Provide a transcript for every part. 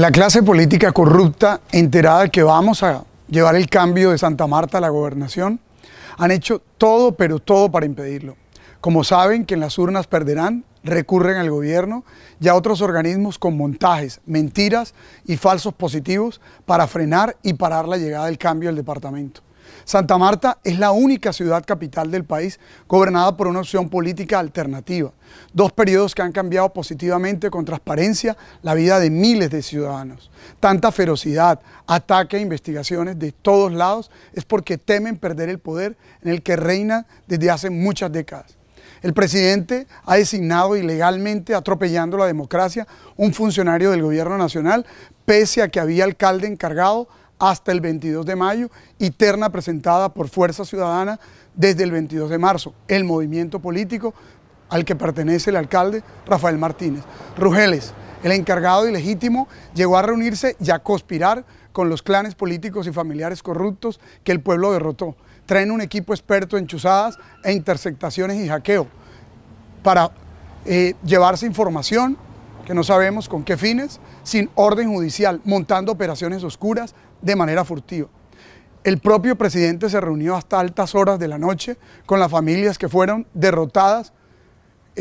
La clase política corrupta, enterada que vamos a llevar el cambio de Santa Marta a la gobernación, han hecho todo, pero todo para impedirlo. Como saben que en las urnas perderán, recurren al gobierno y a otros organismos con montajes, mentiras y falsos positivos para frenar y parar la llegada del cambio al departamento. Santa Marta es la única ciudad capital del país gobernada por una opción política alternativa. Dos periodos que han cambiado positivamente con transparencia la vida de miles de ciudadanos. Tanta ferocidad, ataque e investigaciones de todos lados es porque temen perder el poder en el que reina desde hace muchas décadas. El presidente ha designado ilegalmente, atropellando la democracia, un funcionario del gobierno nacional, pese a que había alcalde encargado hasta el 22 de mayo y terna presentada por Fuerza Ciudadana desde el 22 de marzo, el movimiento político al que pertenece el alcalde Rafael Martínez. Rugeles, el encargado ilegítimo, llegó a reunirse y a conspirar con los clanes políticos y familiares corruptos que el pueblo derrotó. Traen un equipo experto en chuzadas e interceptaciones y hackeo para eh, llevarse información que no sabemos con qué fines, sin orden judicial, montando operaciones oscuras de manera furtiva. El propio presidente se reunió hasta altas horas de la noche con las familias que fueron derrotadas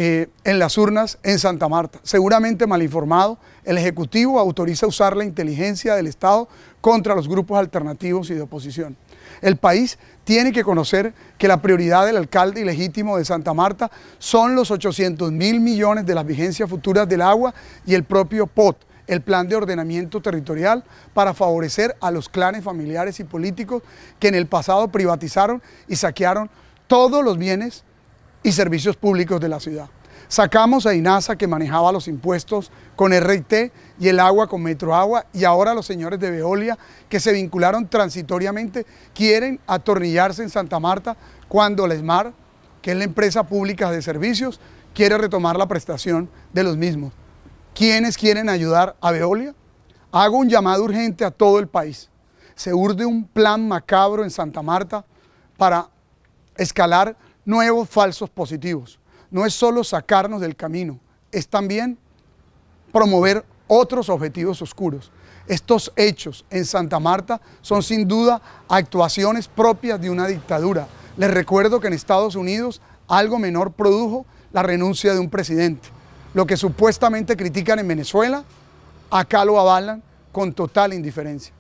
eh, en las urnas en Santa Marta. Seguramente mal informado, el Ejecutivo autoriza usar la inteligencia del Estado contra los grupos alternativos y de oposición. El país tiene que conocer que la prioridad del alcalde ilegítimo de Santa Marta son los 800 mil millones de las vigencias futuras del agua y el propio POT, el plan de ordenamiento territorial para favorecer a los clanes familiares y políticos que en el pasado privatizaron y saquearon todos los bienes y servicios públicos de la ciudad. Sacamos a INASA que manejaba los impuestos con RT y el agua con Metroagua y ahora los señores de Veolia que se vincularon transitoriamente quieren atornillarse en Santa Marta cuando la ESMAR, que es la empresa pública de servicios, quiere retomar la prestación de los mismos. ¿Quiénes quieren ayudar a Veolia? Hago un llamado urgente a todo el país. Se urde un plan macabro en Santa Marta para escalar nuevos falsos positivos. No es solo sacarnos del camino, es también promover otros objetivos oscuros. Estos hechos en Santa Marta son sin duda actuaciones propias de una dictadura. Les recuerdo que en Estados Unidos algo menor produjo la renuncia de un presidente. Lo que supuestamente critican en Venezuela, acá lo avalan con total indiferencia.